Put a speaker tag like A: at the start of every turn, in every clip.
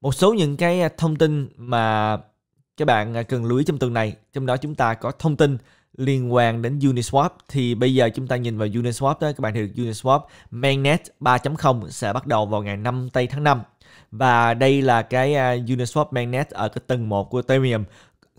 A: một số những cái à, thông tin mà các bạn à, cần lưu ý trong tuần này trong đó chúng ta có thông tin liên quan đến Uniswap thì bây giờ chúng ta nhìn vào Uniswap đó các bạn thì Uniswap mainnet 3.0 sẽ bắt đầu vào ngày 5 tây tháng 5 và đây là cái à, Uniswap mainnet ở cái tầng 1 của Ethereum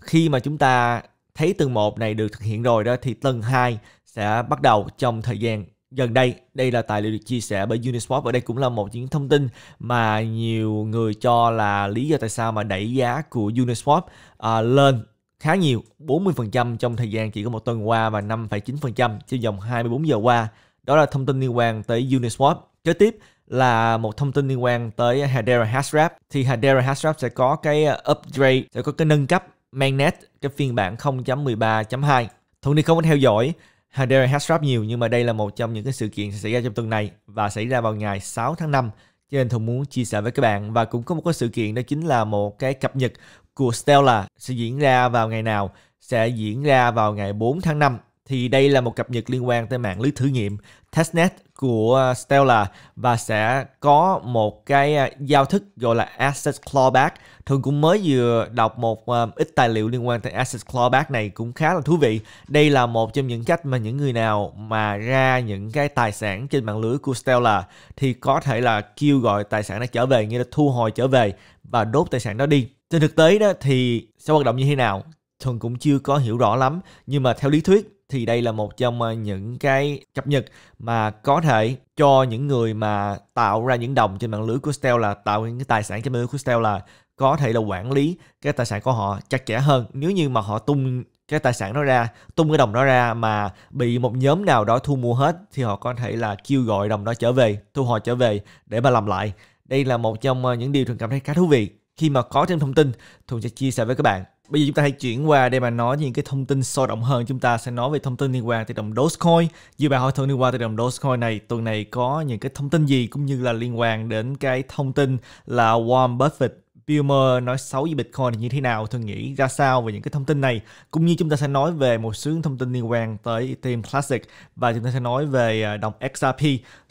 A: khi mà chúng ta thấy tầng 1 này được thực hiện rồi đó thì tầng 2 sẽ bắt đầu trong thời gian gần đây. Đây là tài liệu được chia sẻ bởi Uniswap. Ở đây cũng là một những thông tin mà nhiều người cho là lý do tại sao mà đẩy giá của Uniswap à, lên khá nhiều, 40% trong thời gian chỉ có một tuần qua và 5,9% trong vòng 24 giờ qua. Đó là thông tin liên quan tới Uniswap. Kế tiếp là một thông tin liên quan tới Hedera Hashrap. Thì Hedera Hashrap sẽ có cái à, upgrade, sẽ có cái nâng cấp mainnet, cái phiên bản 0.13.2. Thuận đi không có theo dõi Hardware Headstrap nhiều nhưng mà đây là một trong những cái sự kiện xảy ra trong tuần này và xảy ra vào ngày 6 tháng 5 cho nên Thùng muốn chia sẻ với các bạn và cũng có một cái sự kiện đó chính là một cái cập nhật của Stellar sẽ diễn ra vào ngày nào sẽ diễn ra vào ngày 4 tháng 5 thì đây là một cập nhật liên quan tới mạng lưới thử nghiệm testnet của Stellar và sẽ có một cái à, giao thức gọi là asset clawback Thường cũng mới vừa đọc một ờ, ít tài liệu liên quan tới Asset Clawback này cũng khá là thú vị. Đây là một trong những cách mà những người nào mà ra những cái tài sản trên mạng lưới của Stellar thì có thể là kêu gọi tài sản đã trở về, như là thu hồi trở về và đốt tài sản đó đi. Trên thực tế đó thì sẽ hoạt động như thế nào? Thuần cũng chưa có hiểu rõ lắm nhưng mà theo lý thuyết thì đây là một trong ờ, những cái cập nhật mà có thể cho những người mà tạo ra những đồng trên mạng lưới của Stell là tạo những cái tài sản trên mạng lưới của Stell là có thể là quản lý cái tài sản của họ chặt chẽ hơn nếu như mà họ tung cái tài sản đó ra tung cái đồng đó ra mà bị một nhóm nào đó thu mua hết thì họ có thể là kêu gọi đồng đó trở về thu hồi trở về để mà làm lại đây là một trong ờ, những điều thường cảm thấy khá thú vị khi mà có thêm thông tin thường sẽ chia sẻ với các bạn Bây giờ chúng ta hãy chuyển qua để mà nói những cái thông tin sôi động hơn. Chúng ta sẽ nói về thông tin liên quan tới đồng Dogecoin. Dự bài hỏi thử liên quan tới đồng Dogecoin này tuần này có những cái thông tin gì cũng như là liên quan đến cái thông tin là Warren Buffett Bill Maher nói xấu về Bitcoin như thế nào, tôi nghĩ ra sao về những cái thông tin này. Cũng như chúng ta sẽ nói về một số thông tin liên quan tới Team Classic và chúng ta sẽ nói về à, đồng XRP.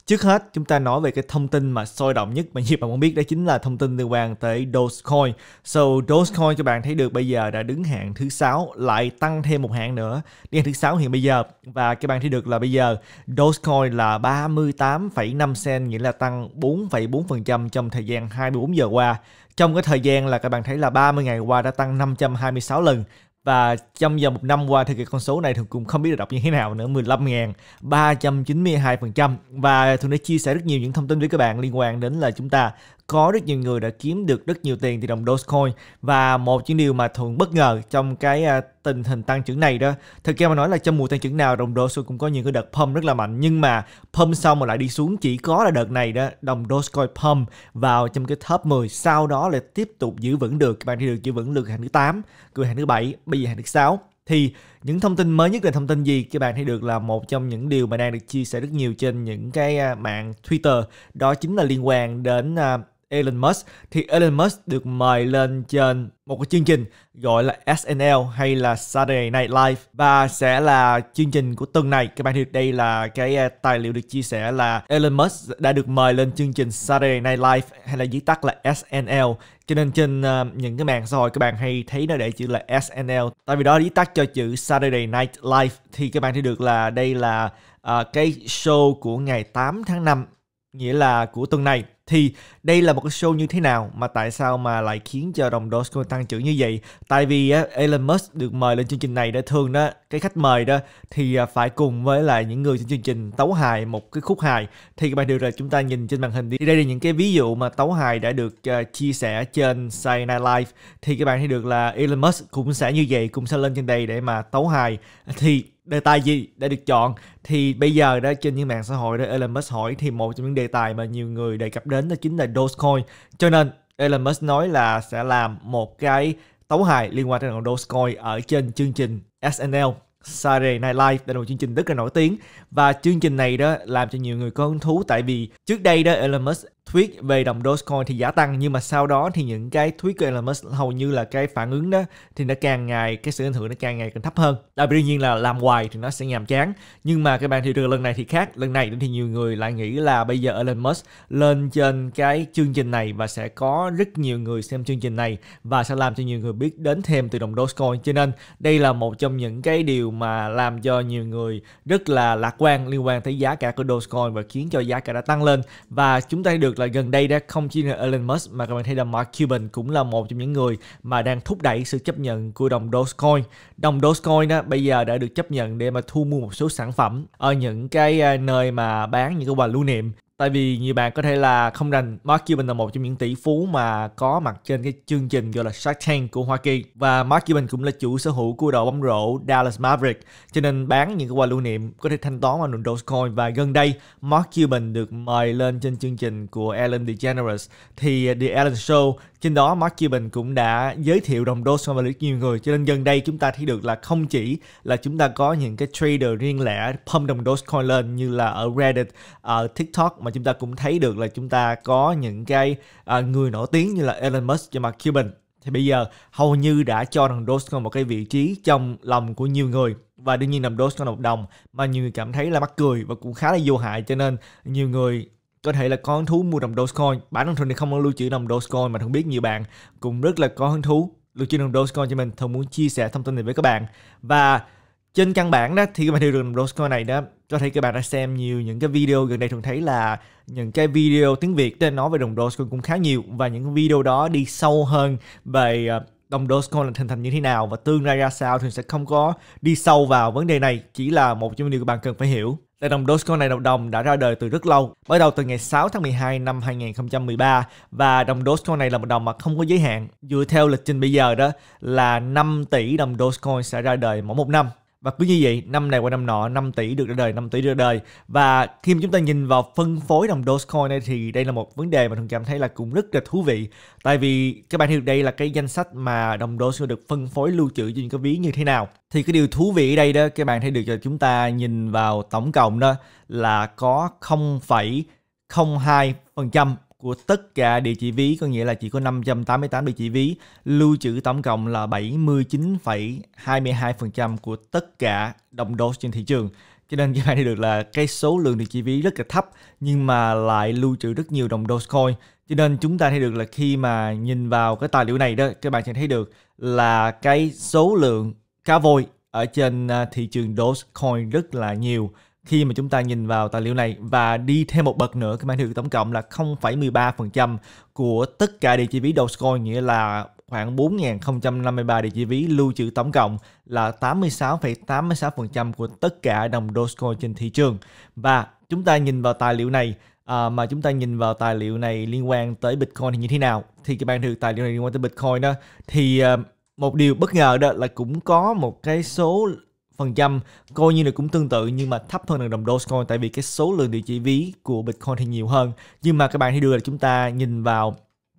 A: Trước hết, chúng ta nói về cái thông tin mà sôi động nhất mà nhiều bạn muốn biết đó chính là thông tin liên quan tới Dogecoin. So Dogecoin các bạn thấy được bây giờ đã đứng hạng thứ sáu lại tăng thêm một hạng nữa, đi hạng thứ sáu hiện bây giờ và các bạn thấy được là bây giờ Dogecoin là 38,5 cent nghĩa là tăng 4,4% trong thời gian 24 giờ qua. Trong cái thời gian là các bạn thấy là 30 ngày qua đã tăng 526 lần và trong vòng một năm qua thì cái con số này thường cũng không biết được đọc như thế nào nữa 15.392% và thường đã chia sẻ rất nhiều những thông tin với các bạn liên quan đến là chúng ta có rất nhiều người đã kiếm được rất nhiều tiền từ đồng Dogecoin và một những điều mà thường bất ngờ trong cái à, tình hình tăng trưởng này đó thực ra mà nói là trong mùa tăng trưởng nào đồng Dogecoin cũng có những cái đợt pump rất là mạnh nhưng mà pump xong mà lại đi xuống chỉ có là đợt này đó đồng Dogecoin pump vào trong cái top 10 sau đó lại tiếp tục giữ vững được các bạn đi được giữ vững được hàng thứ 8 cửa hàng thứ bảy bây giờ hàng thứ 6 thì những thông tin mới nhất là thông tin gì các bạn thấy được là một trong những điều mà đang được chia sẻ rất nhiều trên những cái à, mạng Twitter đó chính là liên quan đến à, Elon Musk thì Elon Musk được mời lên trên một cái chương trình gọi là SNL hay là Saturday Night Live và sẽ là chương trình của tuần này. Các bạn thấy đây là cái à, tài liệu được chia sẻ là Elon Musk đã được mời lên chương trình Saturday Night Live hay là viết tắt là SNL. Cho nên trên uh, những cái mạng xã hội các bạn hay thấy nó để chữ là SNL. Tại vì đó viết tắt cho chữ Saturday Night Live thì các bạn thấy được là đây là uh, cái show của ngày 8 tháng 5 nghĩa là của tuần này thì đây là một cái show như thế nào mà tại sao mà lại khiến cho đồng Dogecoin tăng trưởng như vậy? Tại vì Elon Musk được mời lên chương trình này đã thường đó cái khách mời đó thì à, phải cùng với lại những người trên chương trình tấu hài một cái khúc hài thì các bạn đều là chúng ta nhìn trên màn hình đi. Đây là những cái ví dụ mà tấu hài đã được à, chia sẻ trên Saturday Night Live thì các bạn thấy được là Elon Musk cũng sẽ như vậy cũng sẽ lên trên đây để mà tấu hài thì đề tài gì đã được chọn thì bây giờ đó trên những mạng xã hội đó Elon Musk hỏi thì một trong những đề tài mà nhiều người đề cập đến đó chính là Dogecoin cho nên Elon Musk nói là sẽ làm một cái tấu hài liên quan tới Dogecoin ở trên chương trình SNL Saturday Night Live đây là một chương trình rất là nổi tiếng và chương trình này đó làm cho nhiều người có hứng thú tại vì trước đây đó Elon Musk thuyết về đồng Dogecoin thì giá tăng nhưng mà sau đó thì những cái thuyết của Elon Musk hầu như là cái phản ứng đó thì nó càng ngày cái sự ảnh hưởng nó càng ngày càng thấp hơn. À, đặc biệt nhiên là làm hoài thì nó sẽ nhàm chán. Nhưng mà các bạn thị trường lần này thì khác, lần này thì nhiều người lại nghĩ là bây giờ Elon Musk lên trên cái chương trình này và sẽ có rất nhiều người xem chương trình này và sẽ làm cho nhiều người biết đến thêm từ đồng Dogecoin. Cho nên đây là một trong những cái điều mà làm cho nhiều người rất là lạc quan liên quan tới giá cả của Dogecoin và khiến cho giá cả đã tăng lên và chúng ta được là gần đây đã không chỉ là Elon Musk mà các bạn thấy là Mark Cuban cũng là một trong những người mà đang thúc đẩy sự chấp nhận của đồng Dogecoin. Đồng Dogecoin đó bây giờ đã được chấp nhận để mà thu mua một số sản phẩm ở những cái à, nơi mà bán những cái quà lưu niệm tại vì nhiều bạn có thể là không rành Mark Cuban là một trong những tỷ phú mà có mặt trên cái chương trình gọi là Shark Tank của Hoa Kỳ và Mark Cuban cũng là chủ sở hữu của đội bóng rổ Dallas Maverick cho nên bán những cái quà lưu niệm có thể thanh toán bằng đồng Dogecoin và gần đây Mark Cuban được mời lên trên chương trình của Ellen DeGeneres thì The Ellen Show trên đó Mark Cuban cũng đã giới thiệu đồng Dogecoin với nhiều người cho nên gần đây chúng ta thấy được là không chỉ là chúng ta có những cái trader riêng lẻ pump đồng Dogecoin lên như là ở Reddit, ở TikTok mà chúng ta cũng thấy được là chúng ta có những cái à, người nổi tiếng như là Elon Musk cho Mark Cuban thì bây giờ hầu như đã cho đồng Dogecoin một cái vị trí trong lòng của nhiều người và đương nhiên đồng Dogecoin là một đồng mà nhiều người cảm thấy là mắc cười và cũng khá là vô hại cho nên nhiều người có thể là có hứng thú mua đồng Dogecoin bản thân thuần thì không có lưu trữ đồng Dogecoin mà thuần biết nhiều bạn cũng rất là có hứng thú lưu trữ đồng Dogecoin cho mình thuần muốn chia sẻ thông tin này với các bạn và trên căn bản đó thì các bạn hiểu được Dogecoin này đó có thể các bạn đã xem nhiều những cái video gần đây thường thấy là những cái video tiếng Việt để nói về đồng Dogecoin cũng khá nhiều và những video đó đi sâu hơn về ờ, đồng Dogecoin là hình thành như thế nào và tương lai ra sao thì sẽ không có đi sâu vào vấn đề này chỉ là một trong những điều các bạn cần phải hiểu Tệ đồng Dogecoin này đồng đồng đã ra đời từ rất lâu, bắt đầu từ ngày 6 tháng 12 năm 2013 và đồng Dogecoin này là một đồng mà không có giới hạn. Dựa theo lịch trình bây giờ đó là 5 tỷ đồng Dogecoin sẽ ra đời mỗi một năm và cứ như vậy năm này qua năm nọ 5 tỷ được ra đời 5 tỷ ra đời và khi mà chúng ta nhìn vào phân phối đồng Dogecoin này thì đây là một vấn đề mà thường cảm thấy là cũng rất là thú vị tại vì các bạn hiểu đây là cái danh sách mà đồng Dogecoin được phân phối lưu trữ trên cái ví như thế nào thì cái điều thú vị ở đây đó các bạn thấy được là chúng ta nhìn vào tổng cộng đó là có 0,02% của tất cả địa chỉ ví có nghĩa là chỉ có 588 địa chỉ ví lưu trữ tổng cộng là 79,22% của tất cả đồng đô trên thị trường cho nên các bạn thấy được là cái số lượng địa chỉ ví rất là thấp nhưng mà lại lưu trữ rất nhiều đồng Dogecoin cho nên chúng ta thấy được là khi mà nhìn vào cái tài liệu này đó các bạn sẽ thấy được là cái số lượng cá voi ở trên à, thị trường Dogecoin rất là nhiều khi mà chúng ta nhìn vào tài liệu này và đi thêm một bậc nữa cái mang hiệu tổng cộng là 0,13% của tất cả địa chỉ ví Dogecoin nghĩa là khoảng 4.053 địa chỉ ví lưu trữ tổng cộng là 86,86% của tất cả đồng Dogecoin trên thị trường. Và chúng ta nhìn vào tài liệu này à, mà chúng ta nhìn vào tài liệu này liên quan tới Bitcoin thì như thế nào? Thì các bạn được tài liệu này liên quan tới Bitcoin đó thì à, một điều bất ngờ đó là cũng có một cái số phần trăm coi như là cũng tương tự nhưng mà thấp hơn là đồng Dogecoin tại vì cái số lượng địa chỉ ví của Bitcoin thì nhiều hơn nhưng mà các bạn hãy đưa là chúng ta nhìn vào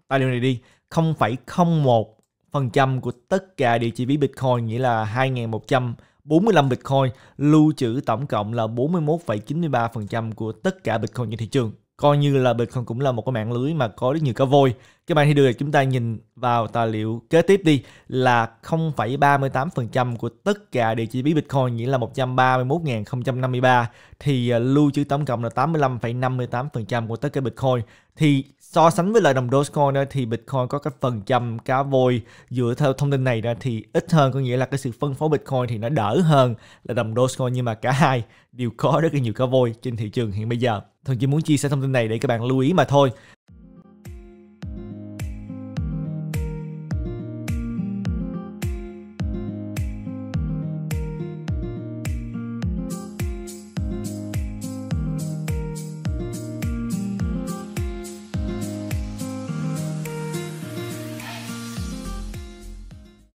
A: tài liệu này đi 0,01 phần trăm của tất cả địa chỉ ví Bitcoin nghĩa là 2.145 Bitcoin lưu trữ tổng cộng là 41,93% phần trăm của tất cả Bitcoin trên thị trường coi như là Bitcoin cũng là một cái mạng lưới mà có rất nhiều cá voi các bạn hãy được chúng ta nhìn vào tài liệu kế tiếp đi là 0,38% của tất cả địa chỉ ví Bitcoin nghĩa là 131.053 thì à, lưu trữ tổng cộng là 85,58% của tất cả Bitcoin. Thì so sánh với lại đồng Dogecoin đó, thì Bitcoin có cái phần trăm cá vôi dựa theo thông tin này đó, thì ít hơn có nghĩa là cái sự phân phối Bitcoin thì nó đỡ hơn là đồng Dogecoin nhưng mà cả hai đều có rất là nhiều cá vôi trên thị trường hiện bây giờ. Thường chỉ muốn chia sẻ thông tin này để các bạn lưu ý mà thôi.